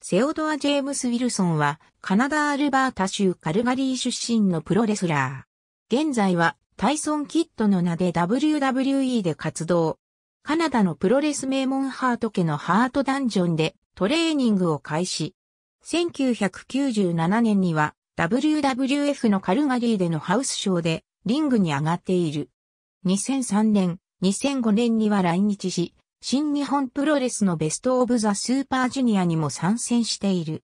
セオドア・ジェームス・ウィルソンは、カナダ・アルバータ州カルガリー出身のプロレスラー。現在は、タイソン・キッドの名で WWE で活動。カナダのプロレス名門ハート家のハートダンジョンでトレーニングを開始。1997年には WWF のカルガリーでのハウスショーでリングに上がっている。2003年、2005年には来日し、新日本プロレスのベストオブザスーパージュニアにも参戦している。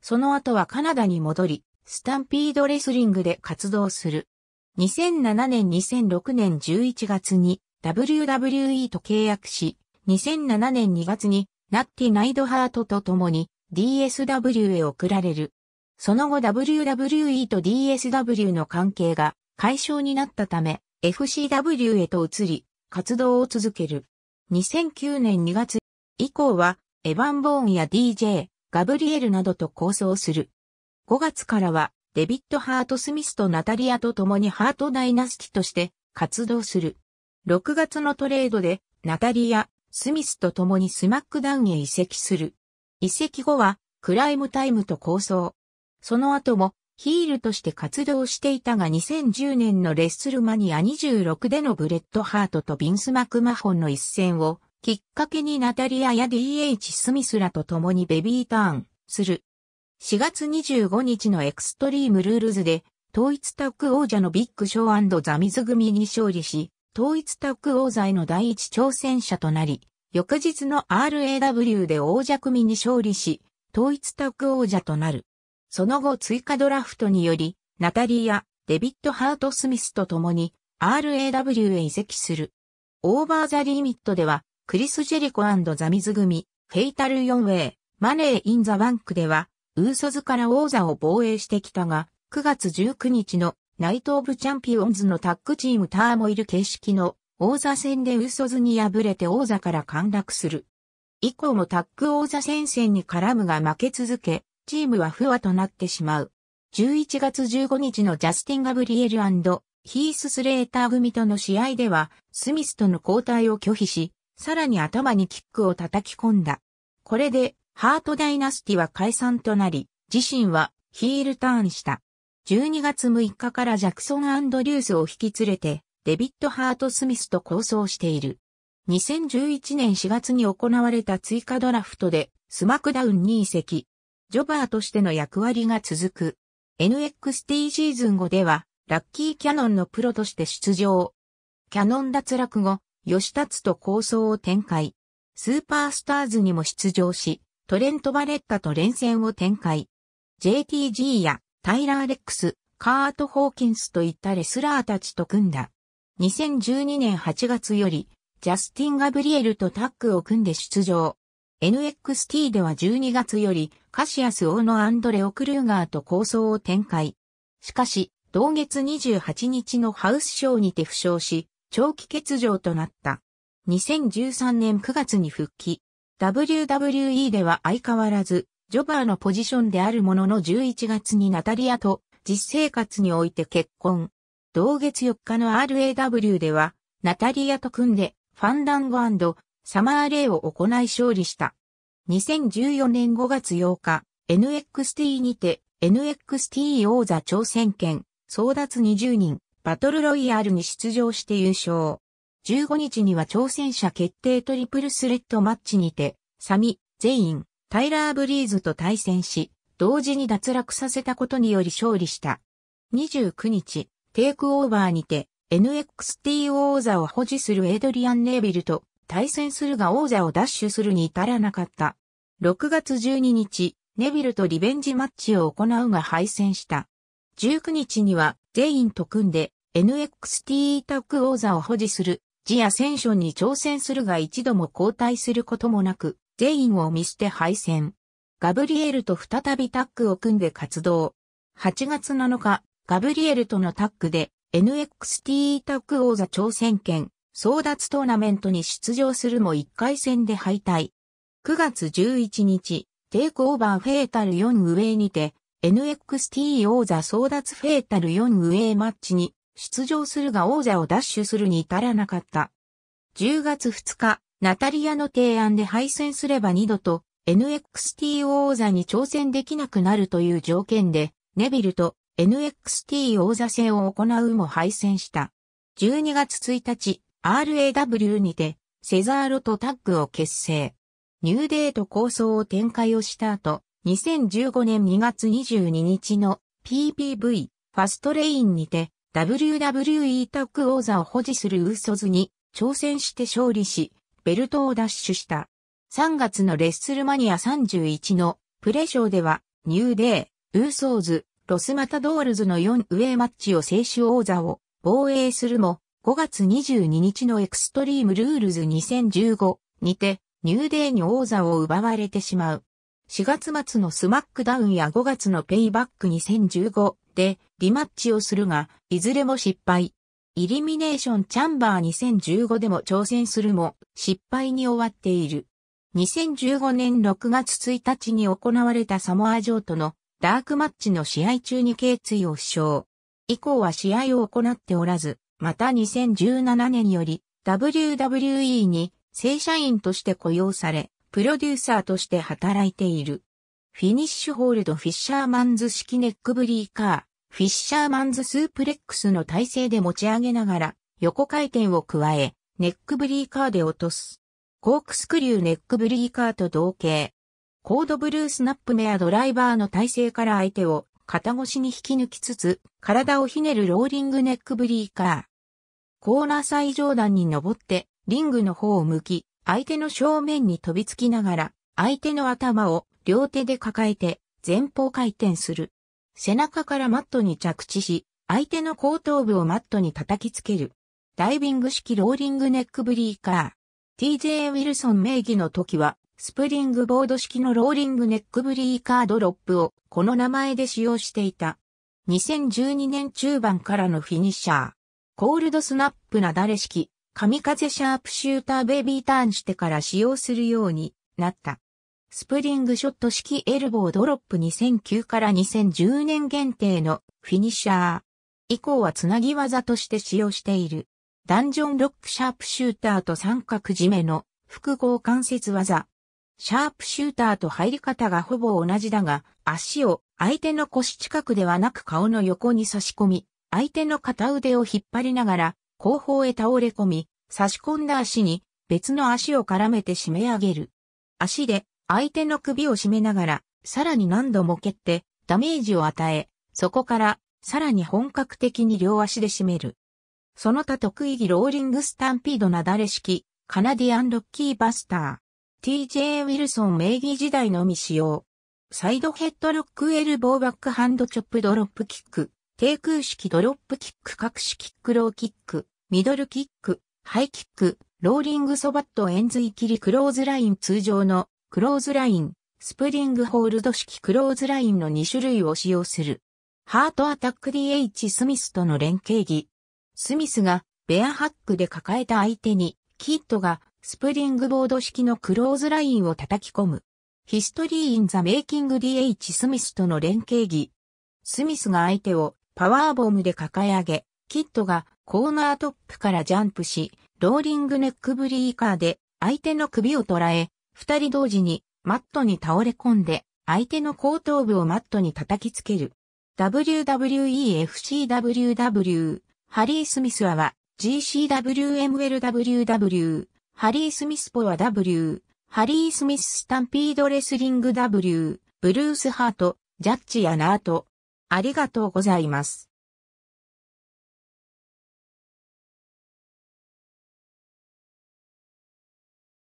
その後はカナダに戻り、スタンピードレスリングで活動する。2007年2006年11月に WWE と契約し、2007年2月にナッティナイドハートと共に DSW へ送られる。その後 WWE と DSW の関係が解消になったため FCW へと移り活動を続ける。2009年2月以降は、エヴァン・ボーンや DJ、ガブリエルなどと構想する。5月からは、デビッド・ハート・スミスとナタリアと共にハート・ダイナスティとして活動する。6月のトレードで、ナタリア、スミスと共にスマックダウンへ移籍する。移籍後は、クライムタイムと構想。その後も、ヒールとして活動していたが2010年のレッスルマニア26でのブレッドハートとビンス・マクマホンの一戦をきっかけにナタリアや DH スミスらと共にベビーターンする。4月25日のエクストリームルールズで統一タッグ王者のビッグショーザミズ組に勝利し、統一タッグ王座への第一挑戦者となり、翌日の RAW で王者組に勝利し、統一タッグ王者となる。その後追加ドラフトにより、ナタリーやデビッド・ハート・スミスと共に RAW へ移籍する。オーバー・ザ・リミットでは、クリス・ジェリコザミズ組、フェイタル・4ウェイ、マネー・イン・ザ・バンクでは、ウーソズから王座を防衛してきたが、9月19日のナイト・オブ・チャンピオンズのタッグチームターモイル形式の王座戦でウーソズに敗れて王座から陥落する。以降もタッグ王座戦線に絡むが負け続け、チームは不和となってしまう。11月15日のジャスティン・ガブリエルヒース・スレーター組との試合では、スミスとの交代を拒否し、さらに頭にキックを叩き込んだ。これで、ハートダイナスティは解散となり、自身はヒールターンした。12月6日からジャクソン・アンドリュースを引き連れて、デビッド・ハート・スミスと構想している。2011年4月に行われた追加ドラフトで、スマクダウンに移籍。ジョバーとしての役割が続く。NXT シーズン後では、ラッキーキャノンのプロとして出場。キャノン脱落後、吉達と構想を展開。スーパースターズにも出場し、トレント・バレッタと連戦を展開。JTG やタイラー・レックス、カート・ホーキンスといったレスラーたちと組んだ。2012年8月より、ジャスティン・ガブリエルとタッグを組んで出場。NXT では12月よりカシアスオーノアンドレオ・クルーガーと構想を展開。しかし、同月28日のハウスショーにて負傷し、長期欠場となった。2013年9月に復帰。WWE では相変わらず、ジョバーのポジションであるものの11月にナタリアと実生活において結婚。同月4日の RAW では、ナタリアと組んで、ファンダンゴサマーレイを行い勝利した。2014年5月8日、NXT にて NXT 王座挑戦権争奪20人バトルロイヤルに出場して優勝。15日には挑戦者決定トリプルスレッドマッチにて、サミ、ゼイン、タイラー・ブリーズと対戦し、同時に脱落させたことにより勝利した。29日、テイクオーバーにて、NXT 王座を保持するエイドリアン・ネービルと対戦するが王座を奪取するに至らなかった。6月12日、ネビルとリベンジマッチを行うが敗戦した。19日には、全員と組んで、NXT タッグ王座を保持する、ジアセンションに挑戦するが一度も交代することもなく、全員を見捨て敗戦。ガブリエルと再びタッグを組んで活動。8月7日、ガブリエルとのタッグで、NXT タッグ王座挑戦権、争奪トーナメントに出場するも1回戦で敗退。9月11日、テイクオーバーフェータル4ウェイにて、NXT 王座争奪フェータル4ウェイマッチに出場するが王座を奪取するに至らなかった。10月2日、ナタリアの提案で敗戦すれば2度と NXT 王座に挑戦できなくなるという条件で、ネビルと NXT 王座戦を行うも敗戦した。12月1日、RAW にて、セザーロとタッグを結成。ニューデート構想を展開をした後、2015年2月22日の PPV ファストレインにて WWE タッグ王座を保持するウーソズに挑戦して勝利し、ベルトを奪取した。3月のレッスルマニア31のプレショーでは、ニューデー、ウーソーズ、ロスマタドールズの4上マッチを選手王座を防衛するも、5月22日のエクストリームルールズ2015にて、ニューデーに王座を奪われてしまう。4月末のスマックダウンや5月のペイバック2015でリマッチをするが、いずれも失敗。イリミネーションチャンバー2015でも挑戦するも、失敗に終わっている。2015年6月1日に行われたサモア城とのダークマッチの試合中に頸椎を負傷。以降は試合を行っておらず、また2017年より WWE に正社員として雇用され、プロデューサーとして働いている。フィニッシュホールドフィッシャーマンズ式ネックブリーカー、フィッシャーマンズスープレックスの体勢で持ち上げながら、横回転を加え、ネックブリーカーで落とす。コークスクリューネックブリーカーと同型。コードブルースナップメアドライバーの体勢から相手を肩越しに引き抜きつつ、体をひねるローリングネックブリーカー。コーナー最上段に登って、リングの方を向き、相手の正面に飛びつきながら、相手の頭を両手で抱えて、前方回転する。背中からマットに着地し、相手の後頭部をマットに叩きつける。ダイビング式ローリングネックブリーカー。TJ ウィルソン名義の時はスプリングボード式のローリングネックブリーカードロップをこの名前で使用していた。2012年中盤からのフィニッシャー。コールドスナップなだれ式、神風シャープシューターベビーターンしてから使用するようになった。スプリングショット式エルボードロップ2009から2010年限定のフィニッシャー。以降はつなぎ技として使用している。ダンジョンロックシャープシューターと三角締めの複合関節技。シャープシューターと入り方がほぼ同じだが、足を相手の腰近くではなく顔の横に差し込み、相手の片腕を引っ張りながら、後方へ倒れ込み、差し込んだ足に別の足を絡めて締め上げる。足で相手の首を締めながら、さらに何度も蹴ってダメージを与え、そこからさらに本格的に両足で締める。その他得意技ローリングスタンピードなだれ式、カナディアンロッキーバスター。TJ ウィルソン名義時代のみ使用。サイドヘッドロックエルボーバックハンドチョップドロップキック、低空式ドロップキック各種キックローキック、ミドルキック、ハイキック、ローリングソバットエンズイキリクローズライン通常のクローズライン、スプリングホールド式クローズラインの2種類を使用する。ハートアタック DH スミスとの連携技。スミスがベアハックで抱えた相手に、キットがスプリングボード式のクローズラインを叩き込む。ヒストリー・イン・ザ・メイキング・ DH・ スミスとの連携技。スミスが相手をパワーボムで抱え上げ、キットがコーナートップからジャンプし、ローリングネックブリーカーで相手の首を捉え、二人同時にマットに倒れ込んで、相手の後頭部をマットに叩きつける。WWEFCWW ハリー・スミスは GCWMLWW ハリー・スミスポア W、ハリー・スミス・スタンピード・レスリング W、ブルース・ハート、ジャッジ・アナート。ありがとうございます。